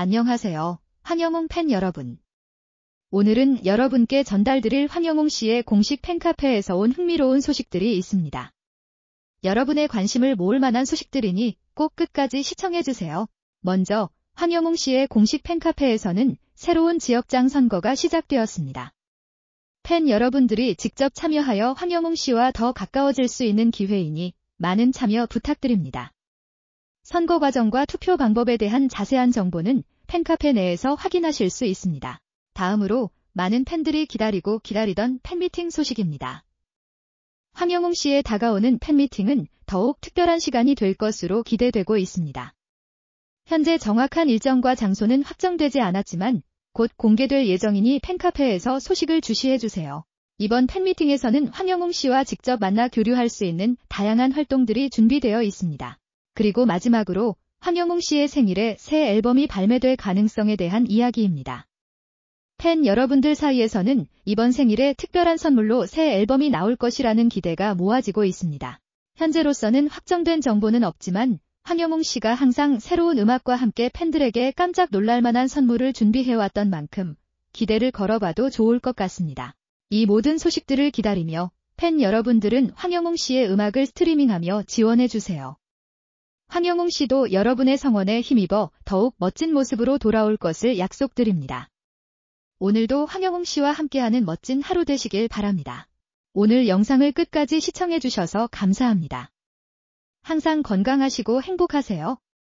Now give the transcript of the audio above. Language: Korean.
안녕하세요. 황영웅 팬 여러분. 오늘은 여러분께 전달드릴 황영웅 씨의 공식 팬카페에서 온 흥미로운 소식들이 있습니다. 여러분의 관심을 모을 만한 소식들이니 꼭 끝까지 시청해주세요. 먼저 황영웅 씨의 공식 팬카페에서는 새로운 지역장 선거가 시작되었습니다. 팬 여러분들이 직접 참여하여 황영웅 씨와 더 가까워질 수 있는 기회이니 많은 참여 부탁드립니다. 선거 과정과 투표 방법에 대한 자세한 정보는 팬카페 내에서 확인하실 수 있습니다. 다음으로 많은 팬들이 기다리고 기다리던 팬미팅 소식입니다. 황영웅 씨의 다가오는 팬미팅은 더욱 특별한 시간이 될 것으로 기대되고 있습니다. 현재 정확한 일정과 장소는 확정되지 않았지만 곧 공개될 예정이니 팬카페에서 소식을 주시해주세요. 이번 팬미팅에서는 황영웅 씨와 직접 만나 교류할 수 있는 다양한 활동들이 준비되어 있습니다. 그리고 마지막으로 황영웅 씨의 생일에 새 앨범이 발매될 가능성에 대한 이야기입니다. 팬 여러분들 사이에서는 이번 생일에 특별한 선물로 새 앨범이 나올 것이라는 기대가 모아지고 있습니다. 현재로서는 확정된 정보는 없지만 황영웅 씨가 항상 새로운 음악과 함께 팬들에게 깜짝 놀랄만한 선물을 준비해왔던 만큼 기대를 걸어봐도 좋을 것 같습니다. 이 모든 소식들을 기다리며 팬 여러분들은 황영웅 씨의 음악을 스트리밍하며 지원해주세요. 황영웅 씨도 여러분의 성원에 힘입어 더욱 멋진 모습으로 돌아올 것을 약속드립니다. 오늘도 황영웅 씨와 함께하는 멋진 하루 되시길 바랍니다. 오늘 영상을 끝까지 시청해주셔서 감사합니다. 항상 건강하시고 행복하세요.